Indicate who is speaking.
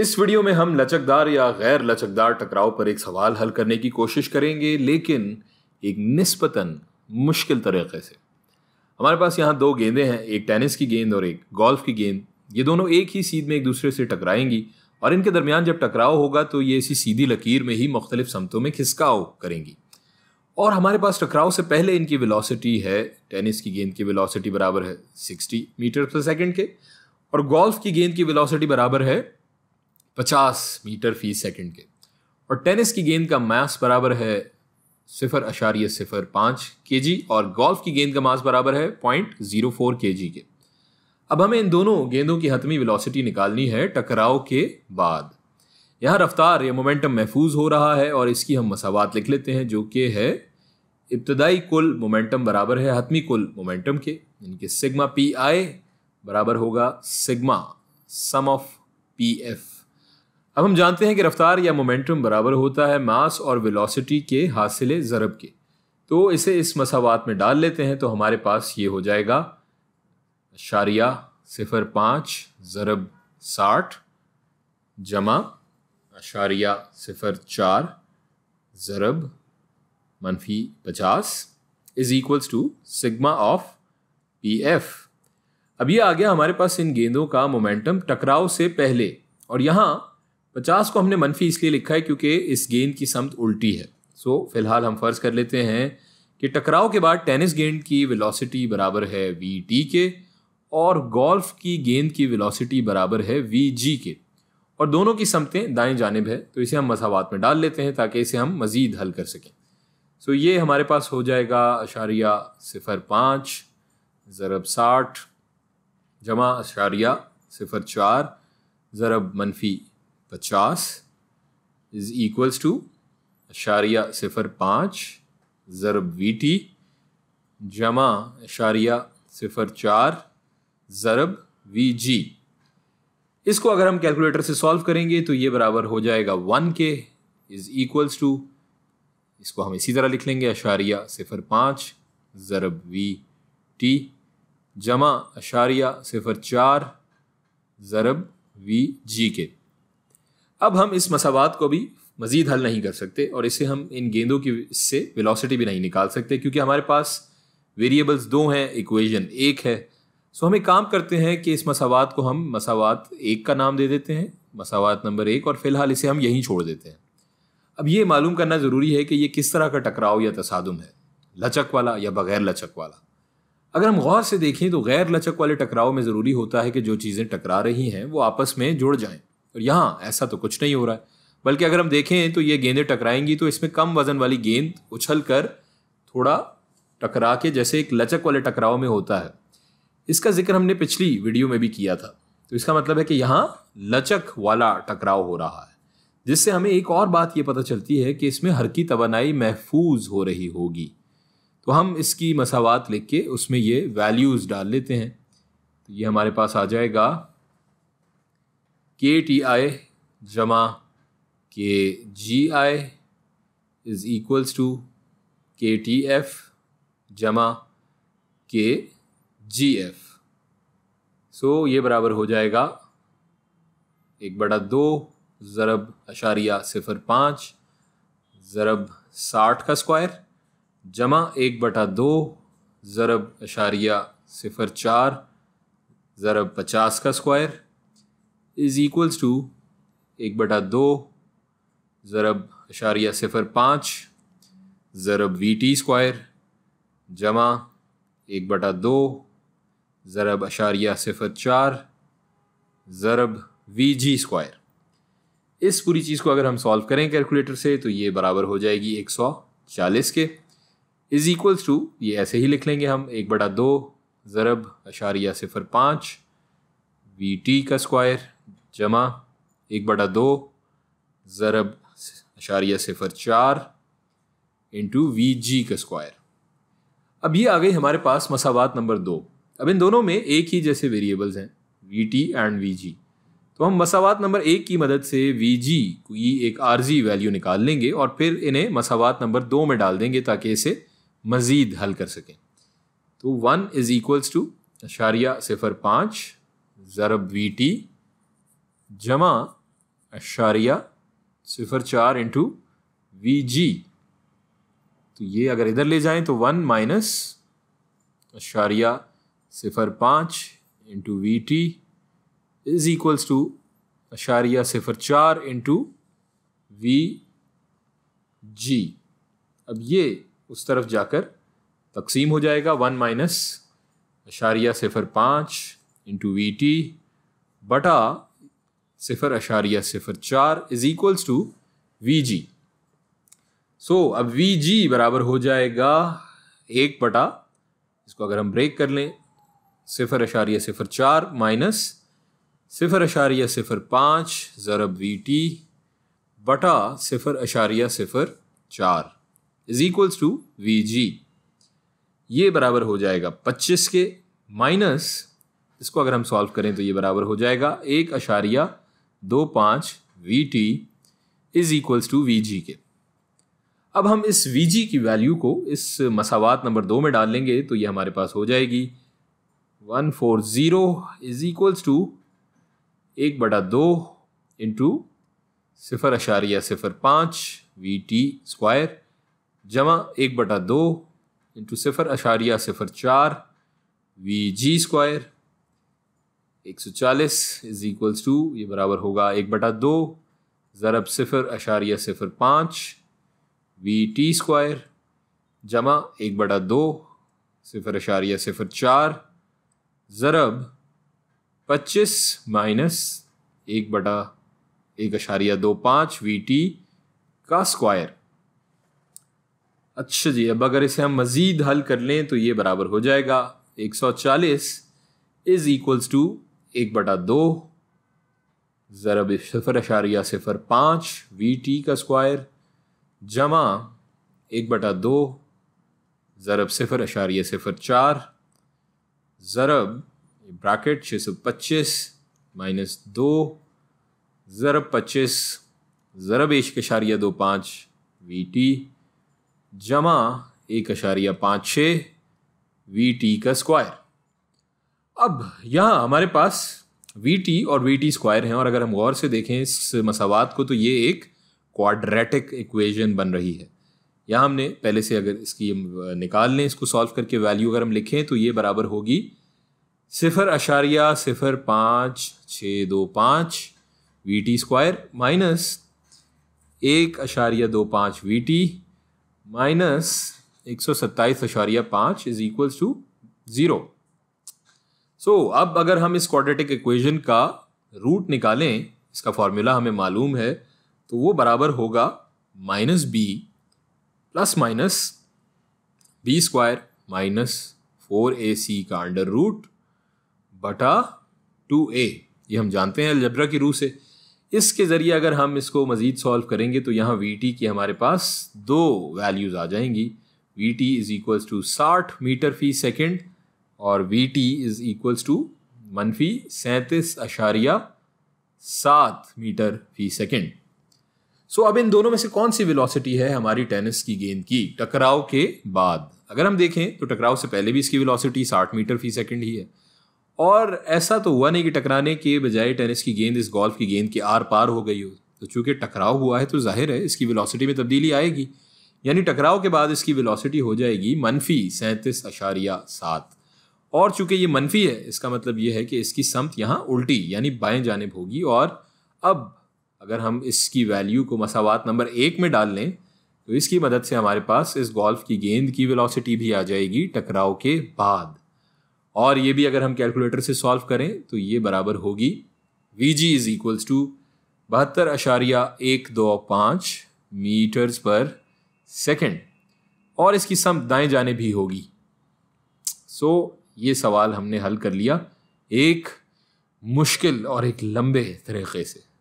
Speaker 1: इस वीडियो में हम लचकदार या गैर लचकदार टकराव पर एक सवाल हल करने की कोशिश करेंगे लेकिन एक निस्पतन मुश्किल तरीके से हमारे पास यहाँ दो गेंदें हैं एक टेनिस की गेंद और एक गोल्फ की गेंद ये दोनों एक ही सीध में एक दूसरे से टकराएंगी और इनके दरमियान जब टकराव होगा तो ये इसी सीधी लकीर में ही मुख्तलिफ समतों में खिसकाव करेंगी और हमारे पास टकराव से पहले इनकी वेलोसिटी है टेनिस की गेंद की वेलोसिटी बराबर है 60 मीटर पर सेकंड के और गोल्फ की गेंद की वेलोसिटी बराबर है पचास मीटर फी सेकंड के और टेनिस की गेंद का मास बराबर है सिफर अशारिय सिफर पाँच के जी और गोल्फ की गेंद का मास बराबर है पॉइंट ज़ीरो फोर के जी के अब हमें इन दोनों गेंदों की हतमी वेलोसिटी निकालनी है टकराव के बाद यहाँ रफ्तार या मोमेंटम महफूज हो रहा है और इसकी हम मसावत लिख लेते हैं जो कि है इब्तदाई कुल मोमेंटम बराबर है हतमी कुल मोमेंटम के इनके सिग्मा पी आई बराबर होगा sigma sum of P F अब हम जानते हैं कि रफ्तार या मोमेंटम बराबर होता है मास और वेलोसिटी के हासिल ज़रब के तो इसे इस मसावत में डाल लेते हैं तो हमारे पास ये हो जाएगा शारिया सिफर पाँच ज़रब साठ जमा अशारिया सिफर चार ज़रब मनफी पचास is equals to sigma of P F अब ये आ गया हमारे पास इन गेंदों का मोमेंटम टकराव से पहले और यहाँ पचास को हमने मनफी इसलिए लिखा है क्योंकि इस गेंद की समत उल्टी है सो so, फिलहाल हम फ़र्ज़ कर लेते हैं कि टकराव के बाद टेनिस गेंद की वेलोसिटी बराबर है वी टी के और गोल्फ की गेंद की वेलोसिटी बराबर है वी जी के और दोनों की समतें दाएं जानब है तो इसे हम मसावत में डाल लेते हैं ताकि इसे हम मज़ीद हल कर सकें सो so, ये हमारे पास हो जाएगा अशारिया सिफ़र पाँच ज़रब साठ जमा अशारिया सिफ़र चार ज़रब मनफी पचास इज इक्वल्स टू अशारिया सिफर पाँच ज़रब वी टी जमा अशारिया सिफर चार ज़रब वी जी इसको अगर हम कैलकुलेटर से सॉल्व करेंगे तो ये बराबर हो जाएगा वन के इज़ इक्वल्स टू इसको हम इसी तरह लिख लेंगे अशारिया सिफर पाँच ज़रब वी टी जमा अशारिया सिफर चार ज़रब वी जी के अब हम इस मसावत को भी मज़ीद हल नहीं कर सकते और इसे हम इन गेंदों की से वेलोसिटी भी नहीं निकाल सकते क्योंकि हमारे पास वेरिएबल्स दो हैं इक्वेशन एक है सो हम एक काम करते हैं कि इस मसावत को हम मसावत एक का नाम दे देते हैं मसावत नंबर एक और फ़िलहाल इसे हम यहीं छोड़ देते हैं अब ये मालूम करना ज़रूरी है कि ये किस तरह का टकराव या तसादम है लचक वाला या बग़ैर लचक वाला अगर हम गौर से देखें तो गैर लचक वाले टकराव में ज़रूरी होता है कि जो चीज़ें टकरा रही हैं वो आपस में जुड़ जाएं और यहाँ ऐसा तो कुछ नहीं हो रहा है बल्कि अगर हम देखें तो ये गेंदें टकराएंगी तो इसमें कम वजन वाली गेंद उछल कर थोड़ा टकरा के जैसे एक लचक वाले टकराव में होता है इसका जिक्र हमने पिछली वीडियो में भी किया था तो इसका मतलब है कि यहाँ लचक वाला टकराव हो रहा है जिससे हमें एक और बात ये पता चलती है कि इसमें हर की तोनाई महफूज हो रही होगी तो हम इसकी मसावत लिख के उसमें ये वैल्यूज़ डाल लेते हैं तो ये हमारे पास आ जाएगा के टी आई जमा K G I is equals to K T F जमा के जी एफ़ सो ये बराबर हो जाएगा एक बड़ा दो ज़रब अशारिया सिफर पाँच ज़रब साठ का स्क्वायर जमा एक बटा दो ज़रब अशारिया सिफर चार ज़रब पचास का स्क्वायर इज़ इक्वल्स टू एक बटा दो ज़रब अशारिया सिफर पाँच ज़रब वी टी स्क्वायर जमा एक बटा दो ज़रब अशारिया सिफर चार ज़रब वी जी स्क्वायर इस पूरी चीज़ को अगर हम सॉल्व करें कैलकुलेटर से तो ये बराबर हो जाएगी एक सौ चालीस के इज़ इक्वल्स टू ये ऐसे ही लिख लेंगे हम एक बटा दो ज़रब अशारिया सिफर पाँच वी टी का स्क्वायर जमा एक बटा दो ज़रब अशारिया सिफर चार इंटू वी जी का स्क्वायर अब ये आ गई हमारे पास मसावात नंबर दो अब इन दोनों में एक ही जैसे वेरिएबल्स हैं V T and V G तो हम मसावात नंबर एक की मदद से वी जी की एक आर्जी वैल्यू निकाल लेंगे और फिर इन्हें मसावात नंबर दो में डाल देंगे ताकि इसे मज़ीद हल कर सकें तो वन इज़ इक्वल्स टू अशारिया सिफर पाँच ज़रब वी टी जमा अशारिया सिफर चार इंटू वी जी तो ये अगर इधर ले जाएं तो वन माइनस अशारिया सिफर पाँच into V T is equals to अशारिया सिफर चार इंटू वी जी अब ये उस तरफ जाकर तकसीम हो जाएगा वन माइनस अशारिया सिफर पाँच इंटू वी टी बटा सिफर अशारिया सिफर चार is equals to v g so अब वी जी बराबर हो जाएगा एक बटा इसको अगर हम ब्रेक कर लें सिफर अशारिया सिफर चार माइनस सिफर अशारिया सिफर पाँच ज़रब वी टी बटा सिफर अशारिया सिफर चार is equals to v g ये बराबर हो जाएगा पच्चीस के माइनस इसको अगर हम सॉल्व करें तो ये बराबर हो जाएगा एक अशारिया दो पाँच v t is equals to v g के अब हम इस वी जी की वैल्यू को इस मसावात नंबर दो में डाल लेंगे तो ये हमारे पास हो जाएगी one four zero is equals to एक बटा दो इंटू सिफर अशारिया सिफर पाँच वी टी स्क्वायर जमा एक बटा दो इंटू सिफर अशारिया सिफर चार वी जी स्क्वायर एक सौ चालीस इज इक्वल्स टू ये बराबर होगा एक बटा दो ज़रब सिफर अशारिया सिफर पाँच वी टी स्क्वायर जमा एक बटा दो सिफर अशारिया सिफर चार ज़रब पच्चीस माइनस एक बटा एक अशारिया दो पाँच वी टी का स्क्वायर अच्छा जी अब अगर इसे हम मज़ीद हल कर लें तो ये बराबर हो जाएगा एक सौ चालीस इज़ इक्वल्स टू एक बटा दो ज़रब सिफर अशारिया सिफर पाँच वी टी का स्क्वायर जमा एक बटा दो ज़रब सिफर अशारिया सिफर चार ज़रब ब्रैकेट छः सौ पच्चीस माइनस दो ज़रब पच्चीस ज़रब एक अशारिया दो पाँच वी टी जमा एक अशारिया पाँच छः वी टी का स्क्वायर अब यहाँ हमारे पास वी टी और वी टी स्क्वायर हैं और अगर हम गौर से देखें इस मसावात को तो ये एक क्वाड्रेटिक इक्वेशन बन रही है यहाँ हमने पहले से अगर इसकी निकाल लें इसको सॉल्व करके वैल्यू अगर हम लिखें तो ये बराबर होगी सिफर अशारिया सिफर पाँच छः दो पाँच वी टी स्क्वायर माइनस एक अशारिया दो पाँच वी टी माइनस एक सौ सत्ताईस अशारिया पाँच is equals to zero so so, अब अगर हम इस क्वाड्रेटिक इक्वेशन का रूट निकालें इसका फॉर्मूला हमें मालूम है तो वो बराबर होगा minus b plus minus b square minus four a c का अंडर रूट बटा टू ए ये हम जानते हैं अलजब्रा की रूह से इसके ज़रिए अगर हम इसको मज़ीद सॉल्व करेंगे तो यहाँ वी टी की हमारे पास दो वैल्यूज़ आ जाएंगी v T is equals to साठ मीटर फी सेकेंड और v T is equals to मनफी सैंतीस अशारिया सात मीटर फी सेकेंड सो अब इन दोनों में से कौन सी वेलोसिटी है हमारी टेनिस की गेंद की टकराव के बाद अगर हम देखें तो टकराव से पहले भी इसकी वेलोसिटी साठ मीटर फी सेकेंड ही है और ऐसा तो हुआ नहीं कि टकराने के बजाय टेनिस की गेंद इस गोल्फ की गेंद के आर पार हो गई हो तो चूंकि टकराव हुआ है तो जाहिर है इसकी वेलोसिटी में तब्दीली आएगी यानी टकराव के बाद इसकी वेलोसिटी हो जाएगी मनफी सैंतीस अशारिया सात और चूंकि ये मनफी है इसका मतलब ये है कि इसकी समत यहाँ उल्टी यानी बाएं जानब होगी और अब अगर हम इसकी वैल्यू को मसावत नंबर एक में डाल लें तो इसकी मदद से हमारे पास इस गोल्फ की गेंद की वेलोसिटी भी आ जाएगी टकराव के बाद और ये भी अगर हम कैलकुलेटर से सॉल्व करें तो ये बराबर होगी v g is equals to बहत्तर अशारिया एक दो पाँच मीटर्स पर सेकेंड और इसकी सम दाएं जाने भी होगी सो ये सवाल हमने हल कर लिया एक मुश्किल और एक लंबे तरीक़े से